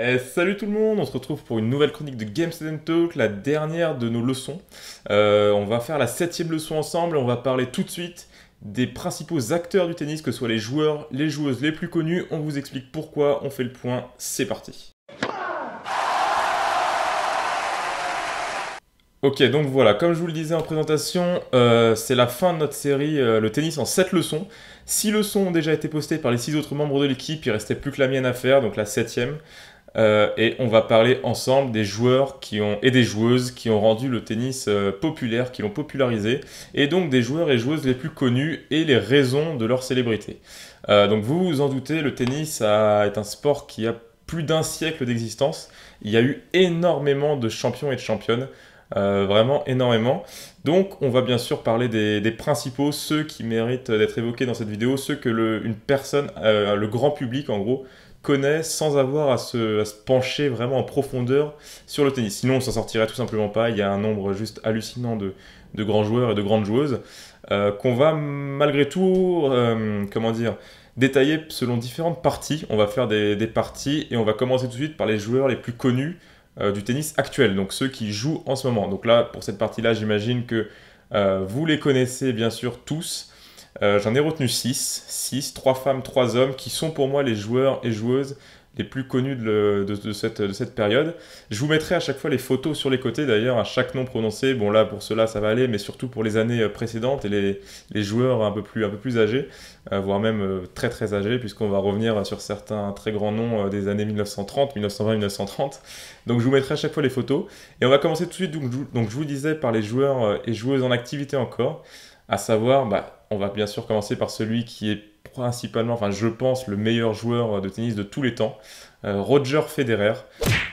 Eh, salut tout le monde, on se retrouve pour une nouvelle chronique de Game Talk, la dernière de nos leçons. Euh, on va faire la septième leçon ensemble et on va parler tout de suite des principaux acteurs du tennis, que ce soit les joueurs, les joueuses les plus connus. On vous explique pourquoi, on fait le point, c'est parti. Ok, donc voilà, comme je vous le disais en présentation, euh, c'est la fin de notre série euh, Le tennis en 7 leçons. Six leçons ont déjà été postées par les six autres membres de l'équipe, il restait plus que la mienne à faire, donc la 7ème. Euh, et on va parler ensemble des joueurs qui ont, et des joueuses qui ont rendu le tennis euh, populaire, qui l'ont popularisé, et donc des joueurs et joueuses les plus connus et les raisons de leur célébrité. Euh, donc vous vous en doutez, le tennis est un sport qui a plus d'un siècle d'existence. Il y a eu énormément de champions et de championnes. vraiment énormément. Donc on va bien sûr parler des, principaux, ceux qui méritent d'être évoqués dans cette vidéo, ceux que personne, le grand public en gros, connaît sans avoir à se, pencher vraiment en profondeur sur le tennis. Sinon, on s'en sortirait tout simplement pas. Il y a un nombre juste hallucinant de, grands joueurs et de grandes joueuses euh, qu'on va malgré tout, euh, comment dire, détailler selon différentes parties. On va faire des, parties et on va commencer tout de suite par les joueurs les plus connus euh, du tennis actuel, donc ceux qui jouent en ce moment. Donc là, pour cette partie-là, j'imagine que vous les connaissez bien sûr tous. Euh, j'en ai retenu 6. 6, 3 femmes, 3 hommes, qui sont pour moi les joueurs et joueuses les plus connus de, de, cette, de, cette, période. Je vous mettrai à chaque fois les photos sur les côtés d'ailleurs, à chaque nom prononcé. Bon là pour cela ça va aller, mais surtout pour les années euh, précédentes et les, les joueurs un peu plus, un peu plus âgés, euh, voire même très très âgés, puisqu'on va revenir sur certains très grands noms des années 1930, 1920, 1930. Donc je vous mettrai à chaque fois les photos. Et on va commencer tout de suite, donc, donc je vous disais, par les joueurs et joueuses en activité encore, à savoir... Bah, on va bien sûr commencer par celui qui est principalement, enfin je pense, le meilleur joueur de tennis de tous les temps, euh, Roger Federer,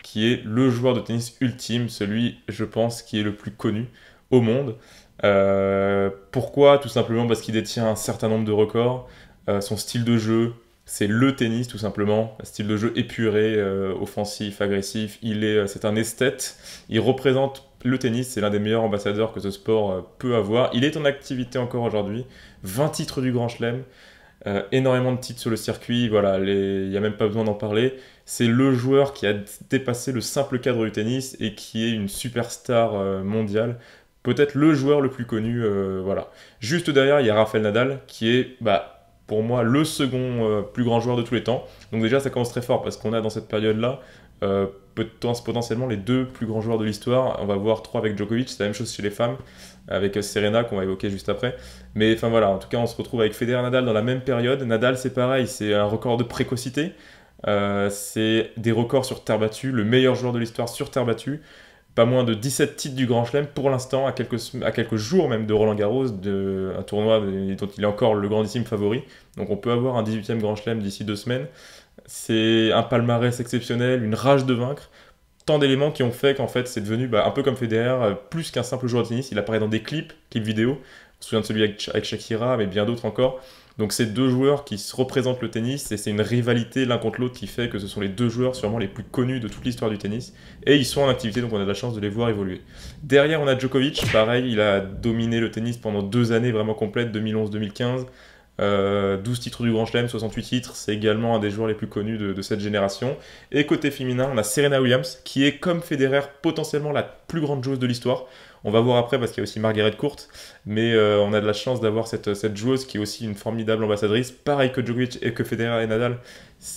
qui est le joueur de tennis ultime, celui, je pense, qui est le plus connu au monde. Euh, pourquoi Tout simplement parce qu'il détient un certain nombre de records, euh, son style de jeu, c'est le tennis tout simplement, style de jeu épuré, offensif, agressif, il est, c'est un esthète, il représente le tennis, c'est l'un des meilleurs ambassadeurs que ce sport euh, peut avoir. Il est en activité encore aujourd'hui. 20 titres du Grand Chelem, euh, énormément de titres sur le circuit. Voilà, il n'y a même pas besoin d'en parler. C'est le joueur qui a dépassé le simple cadre du tennis et qui est une superstar euh, mondiale. Peut-être le joueur le plus connu. voilà. Juste derrière, il y a Rafael Nadal qui est bah, pour moi le second plus grand joueur de tous les temps. Donc déjà ça commence très fort parce qu'on a dans cette période-là potentiellement les deux plus grands joueurs de l'histoire. On va voir trois avec Djokovic, c'est la même chose chez les femmes, avec euh, Serena qu'on va évoquer juste après. Mais enfin voilà, en tout cas, on se retrouve avec Federer Nadal dans la même période. Nadal, c'est pareil, c'est un record de précocité. Euh, c'est des records sur terre battue, le meilleur joueur de l'histoire sur terre battue. Pas moins de 17 titres du Grand Chelem pour l'instant, à quelques, à quelques jours même de Roland Garros, de, un tournoi dont il est encore le grandissime favori. Donc on peut avoir un 18e Grand Chelem d'ici deux semaines c'est un palmarès exceptionnel, une rage de vaincre, tant d'éléments qui ont fait qu'en fait c'est devenu bah, un peu comme Federer, euh, plus qu'un simple joueur de tennis, il apparaît dans des clips, clips vidéo, on se souvient de celui avec, Shakira, mais bien d'autres encore. Donc c'est deux joueurs qui se représentent le tennis et c'est une rivalité l'un contre l'autre qui fait que ce sont les deux joueurs sûrement les plus connus de toute l'histoire du tennis et ils sont en activité donc on a de la chance de les voir évoluer. Derrière on a Djokovic, pareil, il a dominé le tennis pendant deux années vraiment complètes, 2011-2015. 12 euh, titres du Grand Chelem, 68 titres, c'est également un des joueurs les plus connus de, cette génération. Et côté féminin, on a Serena Williams, qui est comme Federer potentiellement la plus grande joueuse de l'histoire. On va voir après parce qu'il y a aussi Margaret Court, mais euh, on a de la chance d'avoir cette, joueuse qui est aussi une formidable ambassadrice, pareil que Djokovic et que Federer et Nadal.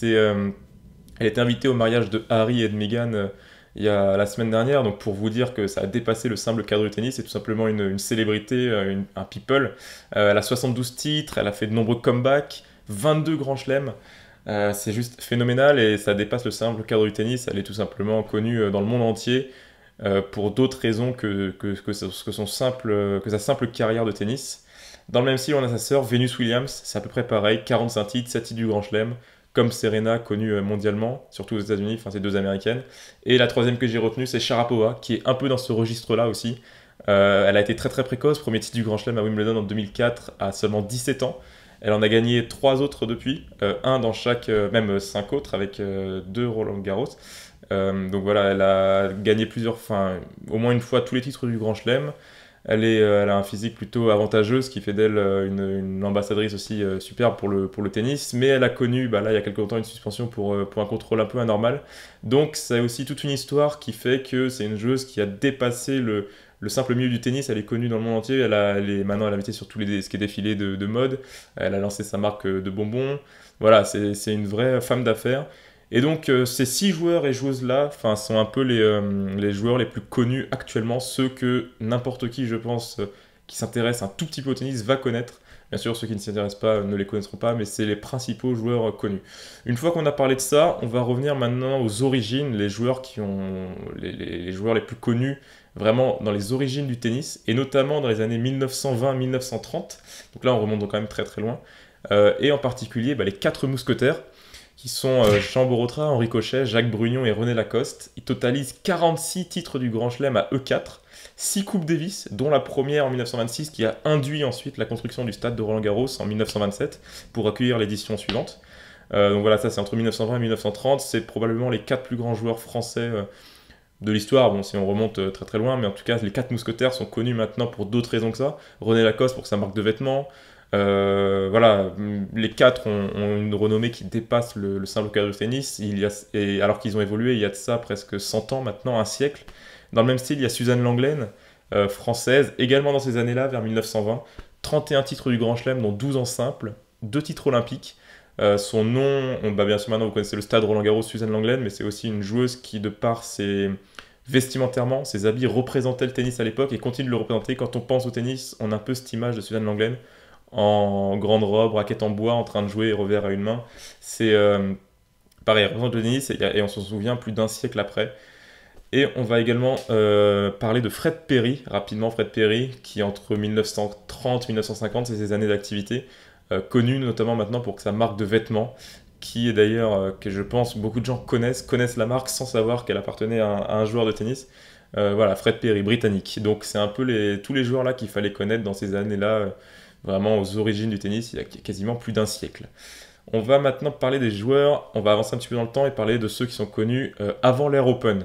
Euh, elle est invitée au mariage de Harry et de Meghan il y a la semaine dernière, donc pour vous dire que ça a dépassé le simple cadre du tennis, c'est tout simplement une, célébrité, euh, un people. Euh, elle a 72 titres, elle a fait de nombreux comebacks, 22 grands chelems. Euh, c'est juste phénoménal et ça dépasse le simple cadre du tennis. Elle est tout simplement connue dans le monde entier pour d'autres raisons que, que, que, son simple, que sa simple carrière de tennis. Dans le même style, on a sa sœur Venus Williams, c'est à peu près pareil, 45 titres, 7 titres du Grand Chelem, comme Serena, connue euh, mondialement, surtout aux États-Unis, enfin ces deux américaines. Et la troisième que j'ai retenue, c'est Sharapova, qui est un peu dans ce registre-là aussi. Euh, elle a été très très précoce, premier titre du Grand Chelem à Wimbledon en 2004 à seulement 17 ans. Elle en a gagné trois autres depuis, euh, un dans chaque, même cinq autres avec deux Roland Garros. donc voilà, elle a gagné plusieurs, enfin au moins une fois tous les titres du Grand Chelem. Euh, elle, a un physique plutôt avantageux, ce qui fait d'elle euh, une, ambassadrice aussi euh, superbe pour le, tennis. Mais elle a connu, bah, là, il y a quelques temps, une suspension pour, un contrôle un peu anormal. Donc, c'est aussi toute une histoire qui fait que c'est une joueuse qui a dépassé le, simple milieu du tennis, elle est connue dans le monde entier. Elle, est maintenant elle a été sur tous les ce qui est défilé de, mode. Elle a lancé sa marque de bonbons. Voilà, c'est une vraie femme d'affaires. Et donc euh, ces six joueurs et joueuses-là sont un peu euh, les, joueurs les plus connus actuellement, ceux que n'importe qui, je pense, euh, qui s'intéresse un tout petit peu au tennis va connaître. Bien sûr, ceux qui ne s'intéressent pas ne les connaîtront pas, mais c'est les principaux joueurs connus. Une fois qu'on a parlé de ça, on va revenir maintenant aux origines, les joueurs qui ont les, joueurs les plus connus vraiment dans les origines du tennis, et notamment dans les années 1920-1930. Donc là, on remonte quand même très très loin. et en particulier bah, les quatre mousquetaires qui sont euh, Jean Borotra, Henri Cochet, Jacques Brugnon et René Lacoste. Ils totalisent 46 titres du Grand Chelem à E4, 6 Coupes Davis, dont la première en 1926 qui a induit ensuite la construction du stade de Roland-Garros en 1927 pour accueillir l'édition suivante. Euh, donc voilà, ça c'est entre 1920 et 1930, c'est probablement les 4 plus grands joueurs français. Euh, de l'histoire, bon si on remonte très très loin, mais en tout cas les quatre mousquetaires sont connus maintenant pour d'autres raisons que ça. René Lacoste pour sa marque de vêtements, euh, voilà, les quatre ont, une renommée qui dépasse le, simple cadre de tennis, il y a, alors qu'ils ont évolué il y a de ça presque 100 ans maintenant, un siècle. Dans le même style, il y a Suzanne Langlaine, euh, française, également dans ces années-là, vers 1920, 31 titres du Grand Chelem, dont 12 en simple, Deux titres olympiques. Euh, son nom, on, bah bien sûr maintenant vous connaissez le stade Roland Garros, Suzanne Langlaine, mais c'est aussi une joueuse qui, de par ses vestimentairement, ses habits représentait le tennis à l'époque et continue de le représenter. Quand on pense au tennis, on a un peu cette image de Suzanne Langlaine en grande robe, raquette en bois, en train de jouer, revers à une main. C'est euh, pareil, représente le tennis et, on s'en souvient plus d'un siècle après. Et on va également euh, parler de Fred Perry, rapidement Fred Perry, qui entre 1930-1950, et c'est ses années d'activité, euh, connu notamment maintenant pour sa marque de vêtements, qui est d'ailleurs, que je pense beaucoup de gens connaissent, connaissent la marque sans savoir qu'elle appartenait à un, joueur de tennis. Euh, voilà, Fred Perry, britannique. Donc c'est un peu les, tous les joueurs là qu'il fallait connaître dans ces années-là, euh, vraiment aux origines du tennis, il y a quasiment plus d'un siècle. On va maintenant parler des joueurs, on va avancer un petit peu dans le temps et parler de ceux qui sont connus euh, avant l'ère Open.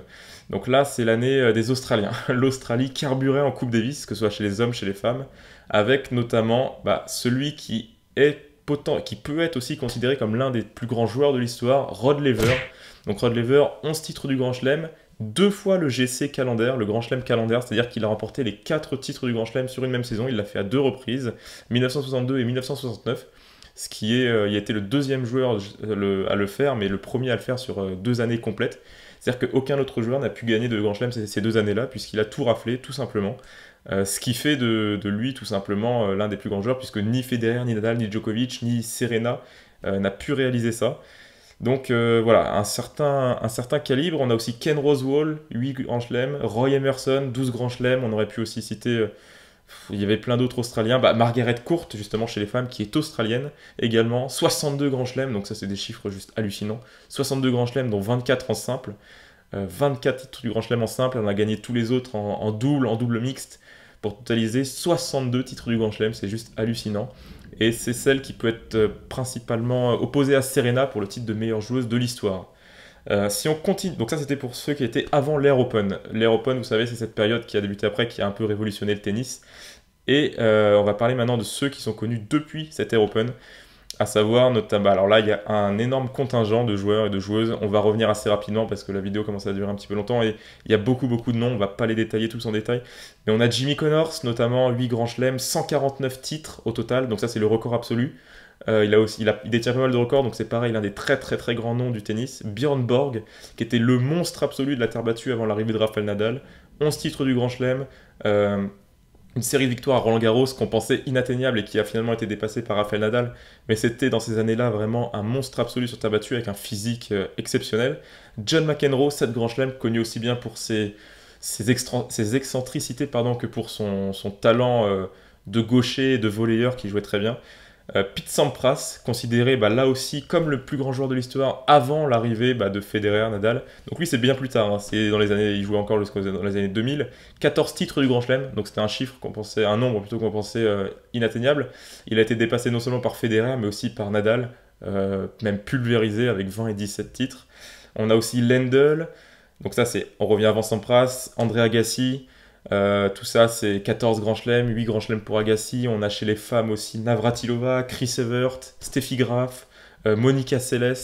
Donc là, c'est l'année des Australiens. L'Australie carburait en Coupe Davis, que ce soit chez les hommes, chez les femmes, avec notamment bah, celui qui est potent, qui peut être aussi considéré comme l'un des plus grands joueurs de l'histoire, Rod Lever. Donc Rod Lever, 11 titres du Grand Chelem, deux fois le GC calendaire, le Grand Chelem calendaire, c'est-à-dire qu'il a remporté les quatre titres du Grand Chelem sur une même saison. Il l'a fait à deux reprises, 1962 et 1969. Ce qui est, euh, il a été le deuxième joueur euh, à le faire, mais le premier à le faire sur euh, deux années complètes. C'est-à-dire qu'aucun autre joueur n'a pu gagner de Grand Chelem ces, deux années-là, puisqu'il a tout raflé, tout simplement. ce qui fait de, de lui tout simplement l'un des plus grands joueurs, puisque ni Federer, ni Nadal, ni Djokovic, ni Serena n'a pu réaliser ça. Donc euh, voilà, un certain, un certain calibre. On a aussi Ken Rosewall, 8 grands chelems, Roy Emerson, 12 grands chelems. On aurait pu aussi citer, euh, il y avait plein d'autres Australiens. Bah, Margaret Court, justement, chez les femmes, qui est australienne également. 62 grands chelems, donc ça c'est des chiffres juste hallucinants. 62 grands chelems, dont 24 en simple. 24 euh, titres du grand chelem en simple. On a gagné tous les autres en, en double, en double mixte pour totaliser 62 titres du Grand Chelem, c'est juste hallucinant et c'est celle qui peut être euh, principalement euh, opposée à Serena pour le titre de meilleure joueuse de l'histoire. Euh, si on continue, donc ça c'était pour ceux qui étaient avant l'ère Open. L'ère Open, vous savez, c'est cette période qui a débuté après, qui a un peu révolutionné le tennis. Et on va parler maintenant de ceux qui sont connus depuis cette ère Open à savoir notamment, alors là il y a un énorme contingent de joueurs et de joueuses, on va revenir assez rapidement parce que la vidéo commence à durer un petit peu longtemps et il y a beaucoup beaucoup de noms, on va pas les détailler tous en détail, mais on a Jimmy Connors notamment, 8 grands chelems, 149 titres au total, donc ça c'est le record absolu, euh, il, a aussi, détient pas mal de records, donc c'est pareil, l'un des très très très grands noms du tennis. Björn Borg, qui était le monstre absolu de la terre battue avant l'arrivée de Rafael Nadal. 11 titres du Grand Chelem, euh, une série de victoires à Roland Garros qu'on pensait inatteignable et qui a finalement été dépassée par Rafael Nadal. Mais c'était dans ces années-là vraiment un monstre absolu sur ta battue avec un physique euh, exceptionnel. John McEnroe, cette grand chelem, connu aussi bien pour ses, excentricités que pour son, talent euh, de gaucher et de volleyeur qui jouait très bien. Euh, Pete Sampras, considéré bah, là aussi comme le plus grand joueur de l'histoire avant l'arrivée bah, de Federer, Nadal. Donc lui, c'est bien plus tard. Hein. C'est dans les années, il jouait encore dans les années 2000. 14 titres du Grand Chelem, donc c'était un chiffre qu'on pensait, un nombre plutôt qu'on pensait euh, inatteignable. Il a été dépassé non seulement par Federer, mais aussi par Nadal, euh, même pulvérisé avec 20 et 17 titres. On a aussi Lendl. Donc ça, c'est, on revient avant Sampras, André Agassi, euh, tout ça, c'est 14 grands chelems, 8 grands chelems pour Agassi. On a chez les femmes aussi Navratilova, Chris Evert, Steffi Graf, euh, Monica Seles.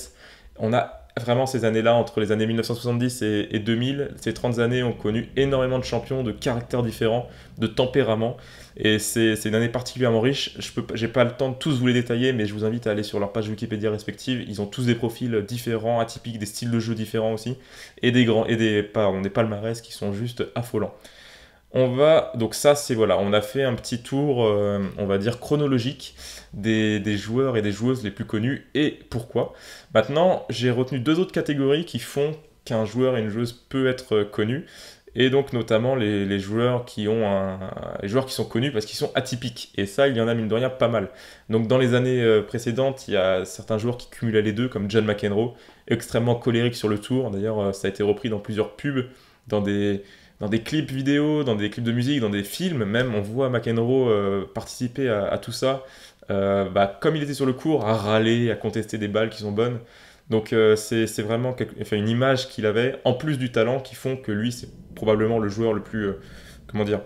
On a vraiment ces années-là, entre les années 1970 et, 2000, ces 30 années ont connu énormément de champions, de caractères différents, de tempéraments. Et c'est une année particulièrement riche. Je n'ai pas le temps de tous vous les détailler, mais je vous invite à aller sur leur page Wikipédia respective. Ils ont tous des profils différents, atypiques, des styles de jeu différents aussi, et des grands, et des, des palmarès qui sont juste affolants. On va donc ça c'est voilà, on a fait un petit tour, euh, on va dire chronologique des, joueurs et des joueuses les plus connus et pourquoi. Maintenant, j'ai retenu deux autres catégories qui font qu'un joueur et une joueuse peut être connu et donc notamment les, joueurs qui ont un, les joueurs qui sont connus parce qu'ils sont atypiques et ça il y en a mine de rien pas mal. Donc dans les années euh, précédentes, il y a certains joueurs qui cumulaient les deux comme John McEnroe, extrêmement colérique sur le tour. D'ailleurs, euh, ça a été repris dans plusieurs pubs dans des dans des clips vidéo, dans des clips de musique, dans des films, même on voit McEnroe euh, participer à, tout ça, euh, bah, comme il était sur le cours, à râler, à contester des balles qui sont bonnes. Donc euh, c'est vraiment une image qu'il avait, en plus du talent, qui font que lui, c'est probablement le joueur le plus... comment dire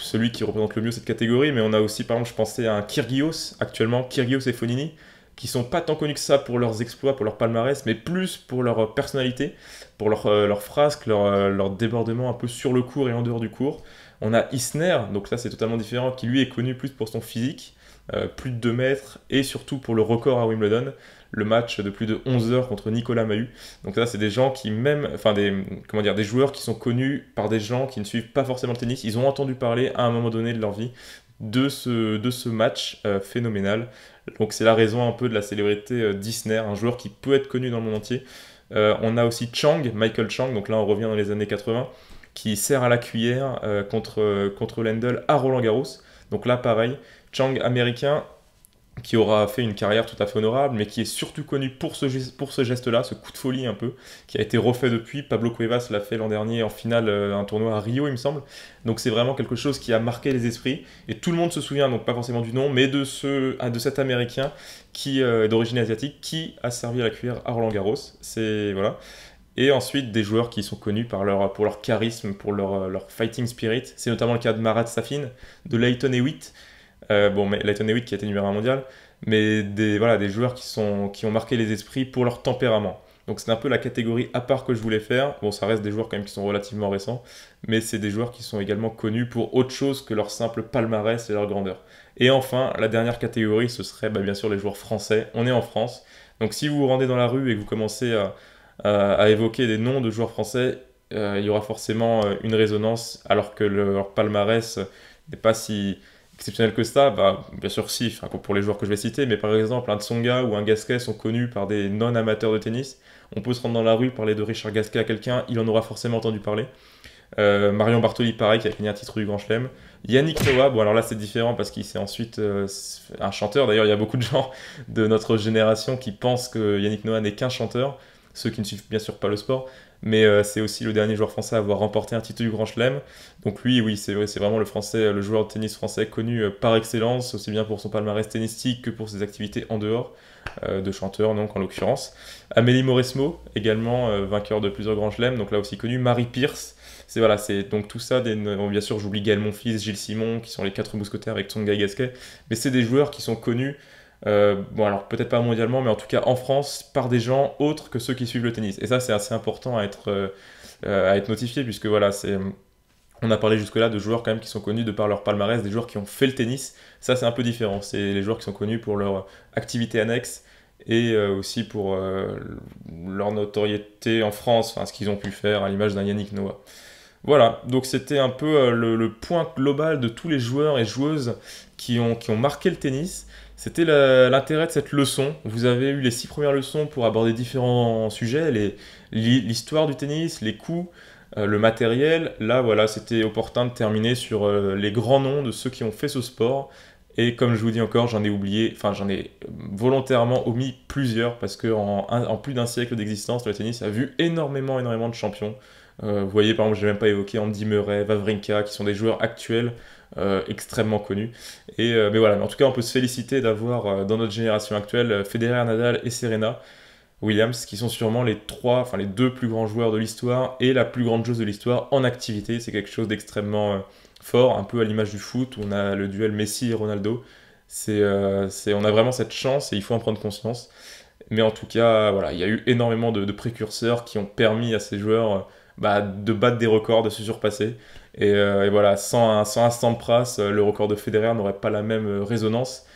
celui qui représente le mieux cette catégorie, mais on a aussi, par exemple, je pensais à un Kyrgios actuellement, Kyrgios et Fonini, qui sont pas tant connus que ça pour leurs exploits, pour leur palmarès, mais plus pour leur euh, personnalité, pour leur, euh, leur frasque, euh, leur, débordement un peu sur le cours et en dehors du cours. On a Isner, donc ça c'est totalement différent, qui lui est connu plus pour son physique, plus de 2 mètres, et surtout pour le record à Wimbledon, le match de plus de 11 heures contre Nicolas Mahut. Donc là c'est des gens qui même, enfin des, comment dire, des joueurs qui sont connus par des gens qui ne suivent pas forcément le tennis, ils ont entendu parler à un moment donné de leur vie de ce, de ce match phénoménal donc c'est la raison un peu de la célébrité euh, Disney, un joueur qui peut être connu dans le monde entier. Euh, on a aussi Chang, Michael Chang, donc là on revient dans les années 80, qui sert à la cuillère euh, contre, contre Lendl à Roland Garros. Donc là pareil, Chang américain qui aura fait une carrière tout à fait honorable, mais qui est surtout connu pour ce, pour ce geste-là, ce coup de folie un peu, qui a été refait depuis. Pablo Cuevas l'a fait l'an dernier en finale, euh, un tournoi à Rio, il me semble. Donc c'est vraiment quelque chose qui a marqué les esprits, et tout le monde se souvient, donc pas forcément du nom, mais de, ce, ah, de cet Américain qui euh, d'origine asiatique, qui a servi à la cuillère à Roland Garros. C'est... Voilà et ensuite des joueurs qui sont connus par leur, pour leur charisme, pour leur, euh, leur fighting spirit. C'est notamment le cas de Marat Safin, de Leighton Hewitt, euh, bon, mais Leighton Hewitt qui a été numéro 1 mondial, mais des, voilà, des joueurs qui, sont, qui ont marqué les esprits pour leur tempérament. Donc c'est un peu la catégorie à part que je voulais faire. Bon, ça reste des joueurs quand même qui sont relativement récents, mais c'est des joueurs qui sont également connus pour autre chose que leur simple palmarès et leur grandeur. Et enfin, la dernière catégorie, ce serait bah, bien sûr les joueurs français. On est en France. Donc si vous vous rendez dans la rue et que vous commencez à, évoquer des noms de joueurs français, euh, il y aura forcément euh, une résonance alors que leur palmarès n'est pas si exceptionnel que ça, bah, bien sûr si, pour les joueurs que je vais citer, mais par exemple un Tsonga ou un Gasquet sont connus par des non-amateurs de tennis, on peut se rendre dans la rue, parler de Richard Gasquet à quelqu'un, il en aura forcément entendu parler. Euh, Marion Bartoli, pareil, qui a fini un titre du Grand Chelem. Yannick Noah, bon alors là c'est différent parce qu'il s'est ensuite euh, un chanteur, d'ailleurs il y a beaucoup de gens de notre génération qui pensent que Yannick Noah n'est qu'un chanteur, ceux qui ne suivent bien sûr pas le sport, mais euh, c'est aussi le dernier joueur français à avoir remporté un titre du Grand Chelem. Donc lui, oui, c'est vrai, c'est vraiment le français, le joueur de tennis français connu euh, par excellence, aussi bien pour son palmarès tennistique que pour ses activités en dehors euh, de chanteur, donc en l'occurrence. Amélie Mauresmo, également vainqueur de plusieurs Grand Chelem, donc là aussi connu. Marie Pierce, c'est voilà, c'est donc tout ça. Des, bien sûr, j'oublie Gaël Monfils, Gilles Simon, qui sont les quatre mousquetaires avec Tsonga Gasquet, mais c'est des joueurs qui sont connus. Euh, bon, alors peut-être pas mondialement, mais en tout cas en France, par des gens autres que ceux qui suivent le tennis. Et ça, c'est assez important à être, euh, à être notifié, puisque voilà, c'est. On a parlé jusque-là de joueurs quand même qui sont connus de par leur palmarès, des joueurs qui ont fait le tennis. Ça, c'est un peu différent. C'est les joueurs qui sont connus pour leur activité annexe et euh, aussi pour leur notoriété en France, enfin, ce qu'ils ont pu faire à l'image d'un Yannick Noah. Voilà, donc c'était un peu le, point global de tous les joueurs et joueuses qui ont, qui ont marqué le tennis. C'était l'intérêt de cette leçon. Vous avez eu les six premières leçons pour aborder différents sujets, l'histoire du tennis, les coûts, euh, le matériel. Là, voilà, c'était opportun de terminer sur euh, les grands noms de ceux qui ont fait ce sport. Et comme je vous dis encore, j'en ai oublié, enfin j'en ai volontairement omis plusieurs parce que en, plus d'un siècle d'existence, le tennis a vu énormément, énormément de champions. Euh, vous voyez, par exemple, n'ai même pas évoqué Andy Murray, Vavrinka, qui sont des joueurs actuels euh, extrêmement connu. Et, euh, mais voilà, en tout cas, on peut se féliciter d'avoir euh, dans notre génération actuelle Federer, Nadal et Serena Williams, qui sont sûrement les trois, enfin les deux plus grands joueurs de l'histoire et la plus grande joueuse de l'histoire en activité. C'est quelque chose d'extrêmement fort, un peu à l'image du foot où on a le duel Messi et Ronaldo. C'est, on a vraiment cette chance et il faut en prendre conscience. Mais en tout cas, voilà, il y a eu énormément de, précurseurs qui ont permis à ces joueurs bah, de battre des records, de se surpasser. Euh, et, voilà, sans un, sans un euh, le record de Federer n'aurait pas la même euh, résonance.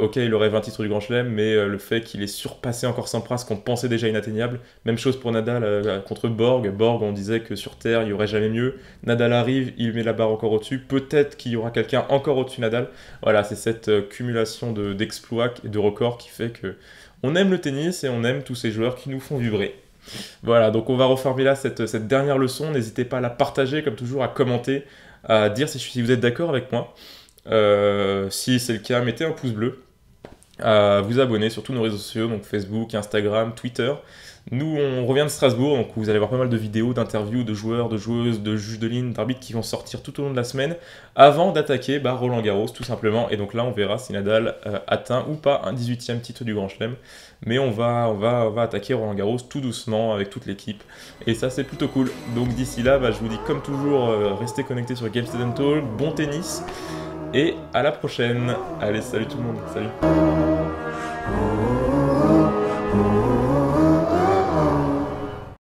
ok, il aurait 20 titres du Grand Chelem, mais le fait qu'il ait surpassé encore Sampras, qu'on pensait déjà inatteignable, même chose pour Nadal contre Borg. Borg, on disait que sur Terre, il n'y aurait jamais mieux. Nadal arrive, il met la barre encore au-dessus. Peut-être qu'il y aura quelqu'un encore au-dessus Nadal. Voilà, c'est cette cumulation d'exploits et de records qui fait que on aime le tennis et on aime tous ces joueurs qui nous font vibrer. Voilà, donc on va reformer là cette, dernière leçon. N'hésitez pas à la partager, comme toujours, à commenter, à dire si, si vous êtes d'accord avec moi. Euh, si c'est le cas, mettez un pouce bleu, à vous abonner sur tous nos réseaux sociaux, donc Facebook, Instagram, Twitter. Nous, on revient de Strasbourg, donc vous allez voir pas mal de vidéos, d'interviews, de joueurs, de joueuses, de juges de ligne, d'arbitres qui vont sortir tout au long de la semaine avant d'attaquer bah, Roland Garros, tout simplement. Et donc là, on verra si Nadal euh, atteint ou pas un 18e titre du Grand Chelem. Mais on va, on, va, on va attaquer Roland Garros tout doucement avec toute l'équipe. Et ça, c'est plutôt cool. Donc d'ici là, bah, je vous dis comme toujours, euh, restez connectés sur Game Talk, bon tennis, et à la prochaine. Allez, salut tout le monde, salut.